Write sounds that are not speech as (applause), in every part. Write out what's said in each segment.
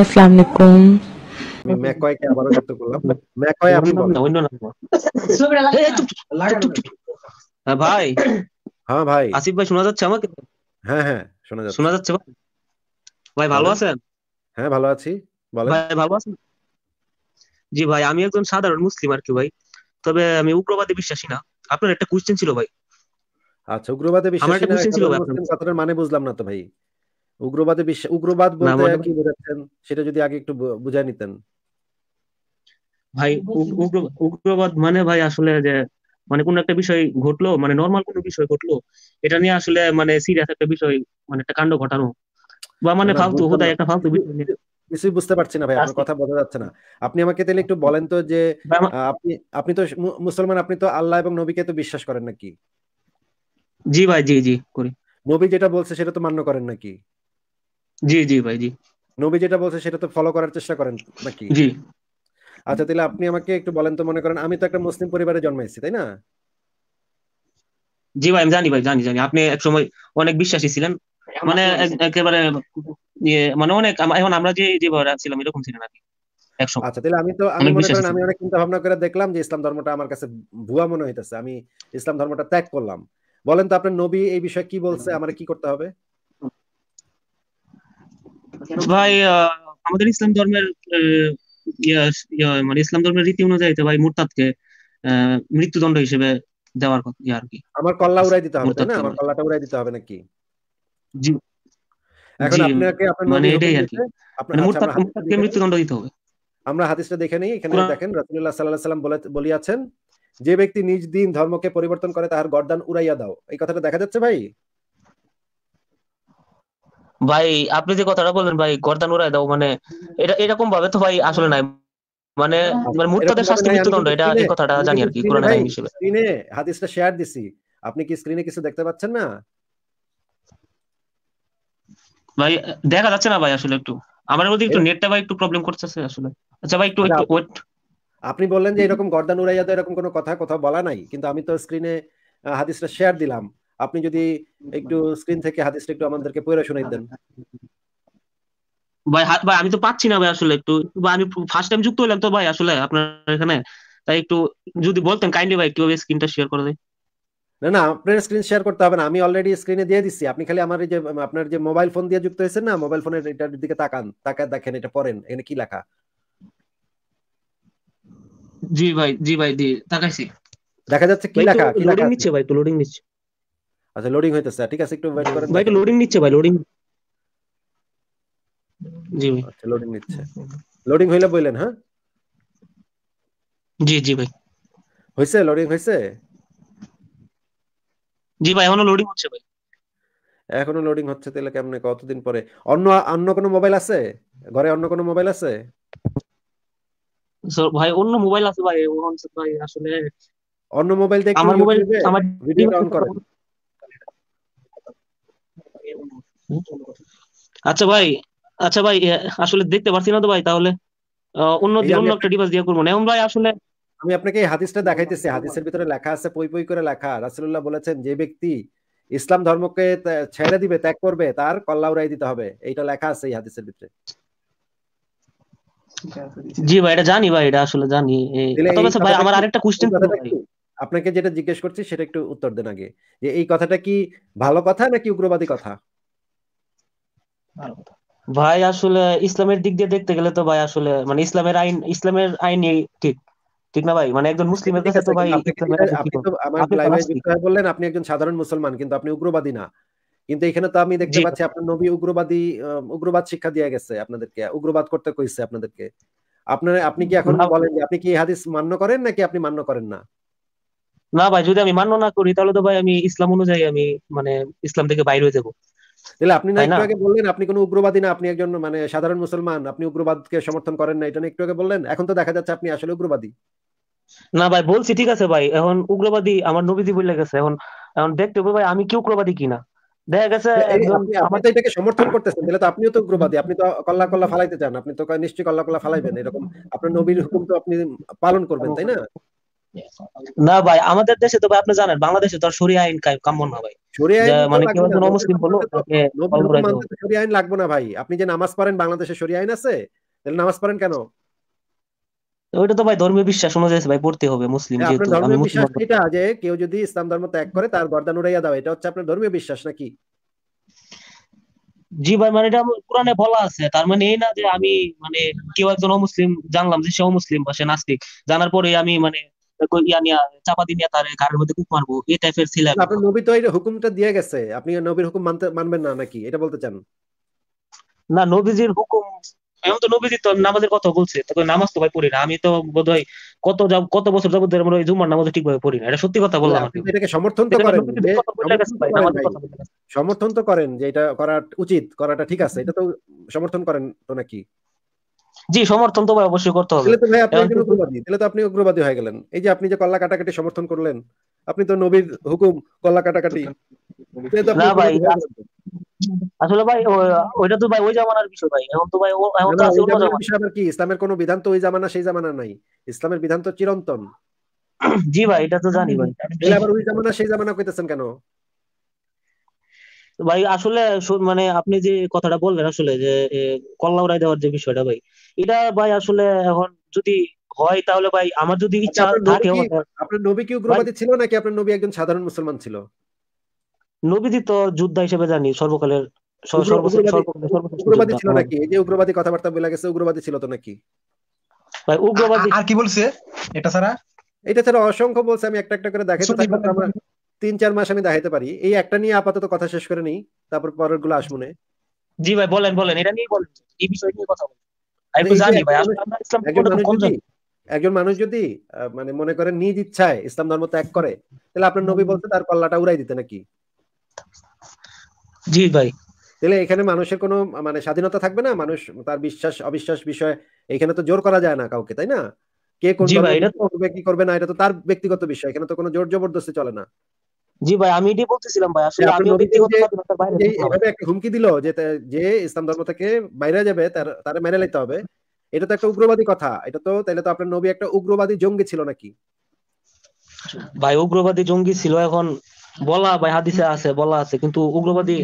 আসসালামু আলাইকুম ভাই ভালো আছেন হ্যাঁ ভালো আছি ভাই ভালো আছেন জি ভাই আমি একজন সাধারণ মুসলিম আর কি ভাই তবে আমি উগ্রবাদে বিশ্বাসী না আপনার একটা কোশ্চেন ছিল ভাই আচ্ছা উগ্রবাদে বিশ্বাসী না কথাটার মানে বুঝলাম না তো ভাই উগ্রবাদে বিশ্বাস উগ্রবাদ বলতে মানে- কি বোঝাচ্ছেন সেটা যদি আগে একটু বুঝায় নিতেন ভাই উগ্রবাদ মানে ভাই আসলে যে মানে কোন একটা বিষয় ঘটলো মানে নর্মাল কোনো বিষয় ঘটলো এটা নিয়ে আসলে মানে সিরিয়াস একটা বিষয় মানে একটা কাণ্ড ঘটানো বা মানে ফালতু হোদায় একটা ফালতু কিছুই বুঝতে পারছি না ভাই আপনার আচ্ছা। কথা বোঝা যাচ্ছে না আপনি আমাকে তাহলে একটু বলেন তো যে আপনি আপনি তো মুসলমান আপনি তো আল্লাহ এবং নবীকে তো বিশ্বাস করেন নাকি জি ভাই জি জি করি নবী যেটা বলছে সেটা তো মান্য করেন নাকি জি জি ভাই জি নবী যেটা বলছে সেটা তো ফলো করার চেষ্টা করেন নাকি জি আচ্ছা তাহলে আপনি আমাকে একটু বলেন তো মনে করেন আমি তো একটা মুসলিম পরিবারে জন্মাইছি তাই না জি ভাই আমি জানি ভাই জানি জানি আপনি এক সময় অনেক বিশ্বাসী ছিলেন মানে একেবারে ইয়ে, মানে অনেক এখন আমরা যে যে ভাবে আছিলাম এরকম ছিলেন আর কি আচ্ছা তাহলে আমি তো আমি মনে করেন আমি অনেক চিন্তা ভাবনা করে দেখলাম যে ইসলাম ধর্মটা আমার কাছে ভুয়া মনে হইতেছে আমি ইসলাম ধর্মটা ত্যাগ করলাম বলেন তো আপনার নবী এই বিষয়ে কি বলছে হ্যাঁ। আমার কি করতে হবে ভাই আমাদের ইসলাম ধর্মের মানে ইসলাম ধর্মের রীতি অনুযায়ী ভাই মুরতাদ কে মৃত্যুদণ্ড হিসেবে দেওয়ার কথা আর কি আমার কল্লা উড়াই দিতে হবে না আমার কল্লাটা উড়াই দিতে হবে নাকি জি এখন আপনাকে আপনার মানে এটাই আর কি মানে আচ্ছা, মুরতাদ মুরতাদ কে মৃত্যুদণ্ড দিতে হবে আমরা হাদিসটা দেখে নেই এখানে দেখেন রাসূলুল্লাহ সাল্লাল্লাহু আলাইহি সাল্লাম বলে বলিয়াছেন যে ব্যক্তি নিজ দিন ধর্মকে পরিবর্তন করে তাহার গর্দান উড়াইয়া দাও এই কথাটা দেখা যাচ্ছে ভাই ভাই আপনি যে কথাটা বললেন ভাই গর্দান উড়াই দাও মানে এটা এরকম ভাবে তো ভাই আসলে নাই মানে হ্যাঁ। মানে মুর্তাদের শাস্তি মৃত্যুদণ্ড এটা এই কথাটা জানি আর কি কোরআনে আইন হিসেবে স্ক্রিনে হাদিসটা শেয়ার দিছি আপনি কি স্ক্রিনে কিছু দেখতে পাচ্ছেন না ভাই দেখা যাচ্ছে না ভাই আসলে একটু আমার মধ্যে একটু নেটটা ভাই একটু প্রবলেম করতেছে আসলে আচ্ছা ভাই একটু মানে একটু ওয়েট আপনি বললেন যে এরকম গর্দান উড়াইয়া দাও এরকম কোনো কথা কথা বলা নাই কিন্তু আমি তো স্ক্রিনে হাদিসটা শেয়ার দিলাম আপনি যদি একটু স্ক্রিন থেকে হাদিসটা একটু আমাদেরকে পড়ে শুনিয়ে দেন ভাই ভাই আমি তো পাচ্ছি না ভাই আসলে একটু ভাই আমি ফার্স্ট টাইম যুক্ত হলাম তো ভাই আসলে আপনার এখানে তাই একটু যদি বলতেন কাইন্ডলি ভাই কিভাবে স্ক্রিনটা শেয়ার করে দেয় না না আপনার স্ক্রিন শেয়ার করতে হবে না আমি অলরেডি স্ক্রিনে দিয়ে দিচ্ছি আপনি খালি আমার যে আপনার যে মোবাইল ফোন দিয়ে যুক্ত হয়েছে না মোবাইল ফোনের এটার দিকে তাকান তাকায় দেখেন এটা পড়েন এখানে কি লেখা জি ভাই জি ভাই জি তাকাইছি দেখা যাচ্ছে কি লেখা কি লেখা নিচ্ছে ভাই তো লোডিং নিচ্ছে আচ্ছা লোডিং হইতেছে ঠিক আছে একটু ওয়েট করেন ভাই লোডিং নিচ্ছে ভাই লোডিং জি ভাই আচ্ছা লোডিং নিচ্ছে লোডিং হইলা বলেন হ্যাঁ জি জি ভাই হইছে লোডিং হইছে জি ভাই এখনো লোডিং হচ্ছে ভাই এখনো লোডিং হচ্ছে তাহলে কেমনে কতদিন পরে অন্য অন্য কোনো মোবাইল আছে ঘরে অন্য কোনো মোবাইল আছে ভাই অন্য মোবাইল আছে ভাই ওহন ভাই আসলে অন্য মোবাইল থেকে আমার মোবাইল আমার ভিডিও অন করেন আচ্ছা ভাই আচ্ছা ভাই আসলে দেখতে পারছি না তো ভাই তাহলে অন্য অন্য একটা ডিভাইস দিয়ে করবো না এখন ভাই আসলে আমি আপনাকে এই হাদিসটা দেখাইতেছি হাদিসের ভিতরে লেখা আছে পই পই করে লেখা রাসুল্লাহ বলেছেন যে ব্যক্তি ইসলাম ধর্মকে ছেড়ে দিবে ত্যাগ করবে তার কল্লা উড়াই দিতে হবে এইটা লেখা আছে এই হাদিসের ভিতরে জি ভাই এটা জানি ভাই এটা আসলে জানি তবে আচ্ছা ভাই আমার আরেকটা কোশ্চেন আপনাকে যেটা জিজ্ঞেস করছি সেটা একটু উত্তর দেন আগে যে এই কথাটা কি ভালো কথা নাকি উগ্রবাদী কথা ভাই আসলে ইসলামের দিক দিয়ে দেখতে গেলে তো ভাই আসলে মানে ইসলামের আইন ইসলামের আইন ঠিক ঠিক না ভাই মানে একজন মুসলিমের কাছে তো ভাই বললেন আপনি একজন সাধারণ মুসলমান কিন্তু আপনি উগ্রবাদী না কিন্তু এখানে তো আমি দেখতে পাচ্ছি আপনার নবী উগ্রবাদী উগ্রবাদ শিক্ষা দিয়ে গেছে আপনাদেরকে উগ্রবাদ করতে কইছে আপনাদেরকে আপনার আপনি কি এখন বলেন যে আপনি কি হাদিস মান্য করেন নাকি আপনি মান্য করেন না না ভাই যদি আমি মান্য না করি তাহলে তো ভাই আমি ইসলাম অনুযায়ী আমি মানে ইসলাম থেকে বাইরে হয়ে যাবো তাহলে আপনি না একটু আগে বললেন আপনি কোনো উগ্রবাদী না আপনি একজন মানে সাধারণ মুসলমান আপনি উগ্রবাদকে সমর্থন করেন না এটা না একটু আগে বললেন এখন তো দেখা যাচ্ছে আপনি আসলে উগ্রবাদী না ভাই বলছি ঠিক আছে ভাই এখন উগ্রবাদী আমার নবীজি বলে গেছে এখন এখন দেখতে হবে ভাই আমি কি উগ্রবাদী কিনা দেখা গেছে আমার তো এটাকে সমর্থন করতেছেন তাহলে তো আপনিও তো উগ্রবাদী আপনি তো কল্লা কল্লা ফালাইতে চান আপনি তো নিশ্চয়ই কল্লা কল্লা ফালাইবেন এরকম আপনার নবীর হুকুম তো আপনি পালন করবেন তাই না না ভাই আমাদের দেশে তো ভাই আপনি জানেন বাংলাদেশে তো শরিয়া আইন কাম্য না ভাই মানে কেউ আইন লাগবে না ভাই আপনি যে নামাজ পড়েন বাংলাদেশে আইন আছে তাহলে নামাজ পড়েন কেন ওইটা তো ভাই ধর্মীয় বিশ্বাস অনুযায়ী ভাই পড়তে হবে মুসলিম যেহেতু আমি মুসলিম এটা যে কেউ যদি ইসলাম ধর্ম ত্যাগ করে তার গর্দান উড়াইয়া দাও এটা হচ্ছে আপনার ধর্মীয় বিশ্বাস নাকি জি ভাই মানে এটা কোরআনে বলা আছে তার মানে এই না যে আমি মানে কেউ একজন অমুসলিম জানলাম যে সে অমুসলিম বা সে নাস্তিক জানার পরে আমি মানে ইয়া নিয়া তার মধ্যে মারবো এই টাইপের ছিল নবী তো এই হুকুমটা দিয়ে গেছে আপনি নবীর হুকুম মানতে মানবেন না নাকি এটা বলতে চান না নবীজির হুকুম এখন তো নবীজি তো নামাজের কথা বলছে নামাজ তো ভাই পড়ি না আমি তো বোধহয় কত কত বছর যাবত ধরে জুমার নামাজ ভাবে পড়ি না এটা সত্যি কথা বললাম আপনি এটাকে সমর্থন তো করেন সমর্থন তো করেন যে এটা করা উচিত করাটা ঠিক আছে এটা তো সমর্থন করেন তো নাকি জি সমর্থন তো ভাই অবশ্যই করতে হবে তাহলে তো ভাই আপনি একজন উগ্রবাদী তাহলে তো আপনি উগ্রবাদী হয়ে গেলেন এই যে আপনি যে কল্লা কাটাকাটি সমর্থন করলেন আপনি তো নবীর হুকুম কল্লা কাটাকাটি না ভাই আসলে ভাই ওইটা তো ভাই ওই জামানার বিষয় ভাই এখন তো ভাই এখন তো আছে অন্য জামানা কি ইসলামের কোনো বিধান তো ওই জামানা সেই জামানা নাই ইসলামের বিধান তো চিরন্তন জি ভাই এটা তো জানি ভাই আবার ওই জামানা সেই জামানা কইতেছেন কেন ভাই আসলে মানে আপনি যে কথাটা বললেন আসলে যে কল্লা উড়াই দেওয়ার যে বিষয়টা ভাই এটা ভাই আসলে এখন যদি হয় তাহলে ভাই আমার যদি আচ্ছা, ইচ্ছা থাকে আপনার নবী কি উগ্রবাদী ছিল নাকি আপনার নবী একজন সাধারণ মুসলমান ছিল নবীজি তো যোদ্ধা হিসেবে জানি সর্বকালের উগ্রবাদী ছিল হ্যাঁ। নাকি এই যে উগ্রবাদী কথাবার্তা বলে গেছে উগ্রবাদী ছিল তো নাকি ভাই উগ্রবাদী আর কি বলছে এটা ছাড়া এটা ছাড়া অসংখ্য বলছে আমি একটা একটা করে দেখাই তিন চার মাস আমি দেখাইতে পারি এই একটা নিয়ে আপাতত কথা শেষ করে নিই তারপর পরের গুলো আসবো না জি ভাই বলেন বলেন এটা নিয়ে বলেন এই বিষয় নিয়ে কথা বলেন একজন মানুষ যদি মানে মনে করে নিজ ইচ্ছায় ইসলাম ধর্ম ত্যাগ করে তাহলে আপনার নবী বলতে তার পাল্লাটা উড়াই দিতে নাকি জি ভাই তাহলে এখানে মানুষের কোনো মানে স্বাধীনতা থাকবে না মানুষ তার বিশ্বাস অবিশ্বাস বিষয়ে এখানে তো জোর করা যায় না কাউকে তাই না কে কোন করবে কি করবে না এটা তো তার ব্যক্তিগত বিষয় এখানে তো কোনো জোর জবরদস্তি চলে না জি ভাই আমি এটাই বলতেছিলাম ভাই আসলে আমিও ব্যক্তিগতভাবে একটা হুমকি দিল যে যে ইসলাম ধর্ম থেকে বাইরে যাবে তার তারে মেনে নিতে হবে এটা তো একটা উগ্রবাদী কথা এটা তো তাহলে তো আপনার নবী একটা উগ্রবাদী জঙ্গি ছিল নাকি ভাই উগ্রবাদী জঙ্গি ছিল এখন বলা ভাই হাদিসে আছে বলা আছে কিন্তু উগ্রবাদী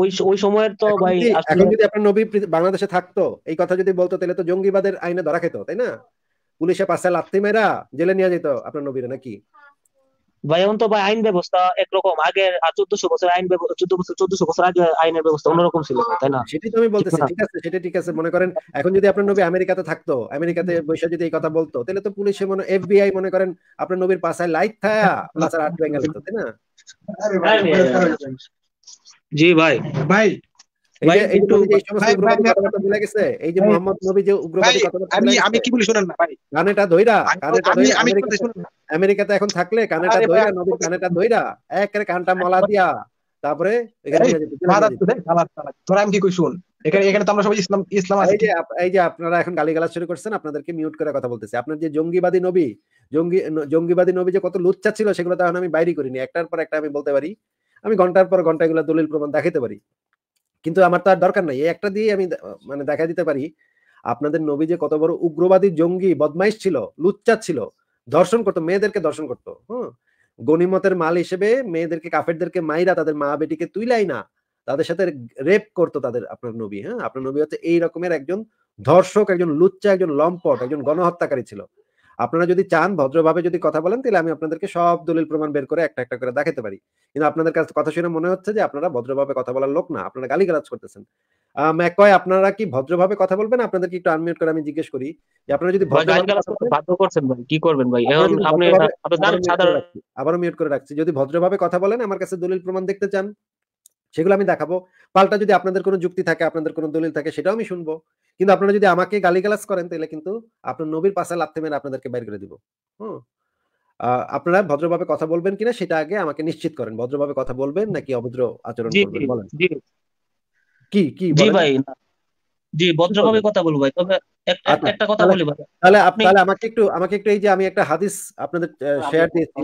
ওই ওই সময়ের তো ভাই এখন যদি আপনার নবী বাংলাদেশে থাকতো এই কথা যদি বলতো তাহলে তো জঙ্গিবাদের আইনে ধরা খেত তাই না পুলিশে পাশে লাত্তি মেরা জেলে নিয়ে যেত আপনার নবীরা নাকি ভাই এখন তো ভাই আইন ব্যবস্থা একরকম আগে চোদ্দশো বছর আইন চোদ্দ বছর চোদ্দশো বছর আগে আইনের ব্যবস্থা অন্যরকম ছিল তাই না সেটাই তো আমি বলতেছি ঠিক আছে সেটা ঠিক আছে মনে করেন এখন যদি আপনার নবী আমেরিকাতে থাকতো আমেরিকাতে বসে যদি এই কথা বলতো তাহলে তো পুলিশে মনে এফবিআই মনে করেন আপনার নবীর পাশায় লাইট থায়া লাচার আট বেঙ্গাল হতো তাই না জি ভাই ভাই আমি কি বলি শোনেন না ভাই গানেটা ধৈরা গানেটা না আমেরিকাতে এখন থাকলে কানেটা ধইরা নদীর কানেটা ধইরা একেবারে কানটা মলা দিয়া তারপরে তোরা আমি কি কই শুন এখানে এখানে তো আমরা সবাই ইসলাম ইসলাম আছে এই যে আপনারা এখন গালিগালাজ শুরু করছেন আপনাদেরকে মিউট করে কথা বলতেছি আপনার যে জঙ্গিবাদী নবী জঙ্গি জঙ্গিবাদী নবী যে কত লুচ্চা ছিল সেগুলো তো এখন আমি বাইরে করিনি একটার পর একটা আমি বলতে পারি আমি ঘন্টার পর ঘন্টা এগুলো দলিল প্রমাণ দেখাতে পারি কিন্তু আমার তো আর দরকার নাই একটা দিয়ে আমি মানে দেখা দিতে পারি আপনাদের নবী যে কত বড় উগ্রবাদী জঙ্গি বদমাইশ ছিল লুচ্চা ছিল দর্শন করতো মেয়েদেরকে দর্শন করতো হ্যাঁ গণিমতের মাল হিসেবে মেয়েদেরকে কাফেরদেরকে মাইরা তাদের মা বেটিকে তুইলাই না তাদের সাথে রেপ করতো তাদের আপনার নবী হ্যাঁ আপনার নবী হচ্ছে এই রকমের একজন ধর্ষক একজন লুচ্চা একজন লম্পট একজন গণহত্যাকারী ছিল আপনারা যদি চান ভদ্রভাবে যদি কথা বলেন তাহলে আমি আপনাদেরকে সব দলিল প্রমাণ বের করে একটা একটা করে দেখাতে পারি কিন্তু আপনাদের কাছে কথা শুনে মনে হচ্ছে যে আপনারা ভদ্রভাবে কথা বলার লোক না আপনারা গালি গালাজ করতেছেন ম্যাকয় আপনারা কি ভদ্রভাবে কথা বলবেন আপনাদেরকে একটু আনমিউট করে আমি জিজ্ঞেস করি যে আপনারা যদি বাধ্য করছেন ভাই কি করবেন ভাই এখন আবারও মিউট করে রাখছি যদি ভদ্রভাবে কথা বলেন আমার কাছে দলিল প্রমাণ দেখতে চান সেগুলো আমি দেখাবো পাল্টা যদি আপনাদের কোনো যুক্তি থাকে আপনাদের কোনো দলিল থাকে সেটাও আমি শুনবো কিন্তু আপনারা যদি আমাকে গালিগালাজ করেন তাহলে কিন্তু আপনার নবীর পাশে লাথতে মেরে আপনাদেরকে বাইর করে দিব হুম আপনারা ভদ্রভাবে কথা বলবেন কিনা সেটা আগে আমাকে নিশ্চিত করেন ভদ্রভাবে কথা বলবেন নাকি অভদ্র আচরণ করবেন বলেন কি কি জি ভাই জি ভদ্রভাবে কথা বলবো ভাই তবে আচ্ছা, একটা কথা বলি ভাই তাহলে আপনি তাহলে আমাকে একটু আমাকে একটু এই যে আমি একটা হাদিস আপনাদের শেয়ার দিয়েছি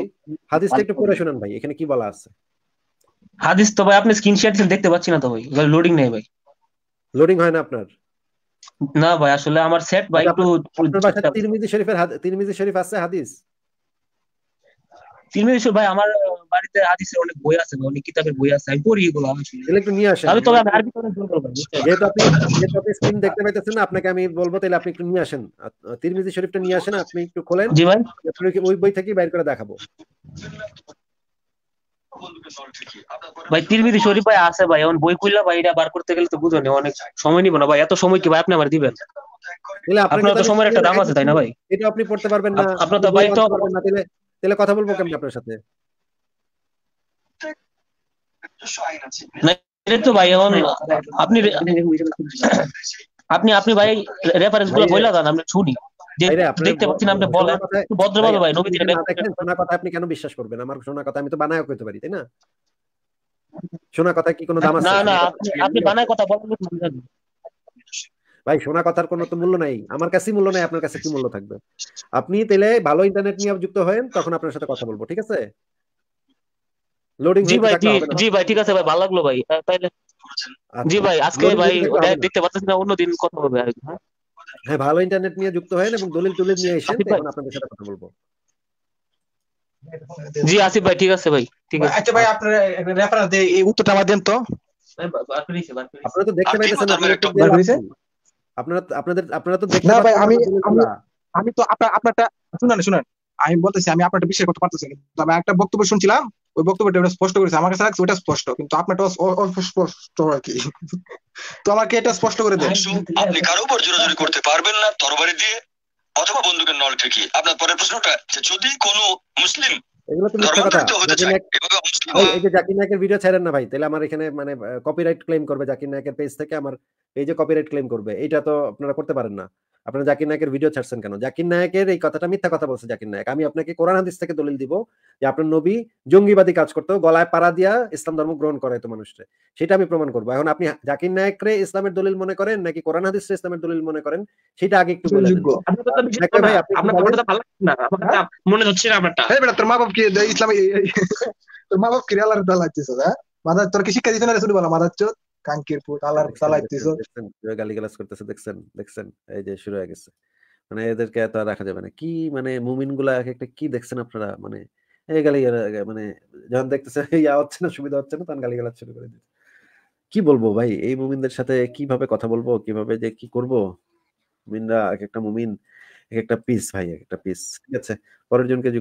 হাদিসটা একটু পড়ে শুনুন ভাই এখানে কি বলা আছে হাদিস তো ভাই আপনি স্ক্রিন শেয়ার দেখতে পাচ্ছি না তো ভাই লোডিং নেই ভাই লোডিং হয় না আপনার না ভাই আসলে আমার সেট ভাই একটু তিরমিজি শরীফের তিরমিজি শরীফ আছে হাদিস তিরমিজি শরীফ ভাই আমার বাড়িতে হাদিসের অনেক বই আছে অনেক কিতাবের বই আছে আমি পড়ি এগুলো আসলে একটু নিয়ে আসেন আমি তো আমি আরবি করে জোর ভাই যেহেতু আপনি যেহেতু আপনি স্ক্রিন দেখতে পাইতেছেন না আপনাকে আমি বলবো তাহলে আপনি একটু নিয়ে আসেন তিরমিজি শরীফটা নিয়ে আসেন আপনি একটু খোলেন জি ভাই ওই বই থেকে বাইর করে দেখাবো ভাই তিরমিদি শরীফ ভাই আছে ভাই এখন বই কইলা ভাই এটা বার করতে গেলে তো বুঝো অনেক সময় নিব না ভাই এত সময় কি ভাই আপনি আমার দিবেন আপনার তো সময়ের একটা দাম আছে তাই না ভাই এটা আপনি পড়তে পারবেন না আপনার তো ভাই তো তাহলে কথা বলবো কেমনে আপনার সাথে তো ভাই এখন আপনি আপনি আপনি ভাই রেফারেন্স গুলো বইলা দেন আমি শুনি আপনি ভাই শোনা কথার কোনো তো মূল্য নাই আমার কাছে মূল্য নাই আপনার কাছে কি মূল্য থাকবে আপনি তাহলে ভালো ইন্টারনেট নিয়ে যুক্ত হয়েন তখন আপনার সাথে কথা বলবো ঠিক আছে লোডিং জি ভাই জি ভাই ঠিক আছে ভাই ভালো লাগলো ভাই তাহলে আচ্ছা। জি ভাই আজকে ভাই দেখতে পাচ্ছেন না দিন কথা হবে আর হ্যাঁ ভালো ইন্টারনেট নিয়ে যুক্ত এবং দলিল টলিল নিয়ে এসে আপনাদের সাথে কথা বলবো জি আসিফ ভাই ঠিক আছে ভাই ঠিক আছে আচ্ছা ভাই রেফারেন্স এই উত্তরটা আমার দেন তো আপনারা তো দেখতে পাইতেছেন আপনারা আপনাদের আপনারা তো দেখতে না ভাই আমি আমি তো আপনার আপনারটা শুনেন শুনেন আমি বলতেছি আমি আপনারটা বিশ্বাস করতে পারতেছি না একটা বক্তব্য শুনছিলাম ওই বক্তব্যটা ওটা স্পষ্ট করেছে আমার কাছে ওটা স্পষ্ট কিন্তু আপনারটা অস্পষ্ট আর কি তো আমাকে এটা স্পষ্ট করে দেন আপনি কারো উপর জোরাজোরি করতে পারবেন না তরবারি দিয়ে অথবা বন্দুকের নল ঠেকি আপনার পরের প্রশ্নটা যে যদি কোনো মুসলিম এগুলো তো মিথ্যা কথা এই যে জাকির নায়কের ভিডিও ছাড়েন না ভাই তাহলে আমার এখানে মানে কপিরাইট ক্লেম করবে জাকির নায়কের পেজ থেকে আমার এই যে কপিরাইট ক্লেম করবে এটা তো আপনারা করতে পারেন না আপনারা জাকির নায়কের ভিডিও ছাড়ছেন কেন জাকির নায়কের এই কথাটা মিথ্যা কথা বলছে জাকির নায়ক আমি আপনাকে কোরআন হাদিস থেকে দলিল দিব যে আপনার নবী জঙ্গিবাদী কাজ করতো গলায় পাড়া দিয়া ইসলাম ধর্ম গ্রহণ করে তো মানুষকে সেটা আমি প্রমাণ করবো এখন আপনি জাকির নায়ক রে ইসলামের দলিল মনে করেন নাকি কোরআন হাদিস ইসলামের দলিল মনে করেন সেটা আগে একটু বলে মনে হচ্ছে না আপনারটা তোর মা বাপ কি ইসলাম তোর মা বাপ কি আল্লাহর দালাচ্ছিস হ্যাঁ? মাদার তোর কি শিক্ষা দিতে না শুধু বলো মাদার চোদ কাঙ্কির পুত আলার চালাইতেছো গালি গালিগালাজ করতেছে দেখছেন দেখছেন এই যে শুরু হয়ে গেছে মানে এদেরকে এত রাখা যাবে না কি মানে মুমিন গুলা এক একটা কি দেখছেন আপনারা মানে এই গালি মানে যখন দেখতেছে (laughs) ইয়া হচ্ছে না সুবিধা হচ্ছে না তখন গালি গালিগালাজ শুরু করে দিচ্ছে কি বলবো ভাই এই মুমিনদের সাথে কিভাবে কথা বলবো কিভাবে যে কি করব মুমিনরা এক একটা মুমিন এক একটা পিস ভাই এক একটা পিস ঠিক আছে পরের জনকে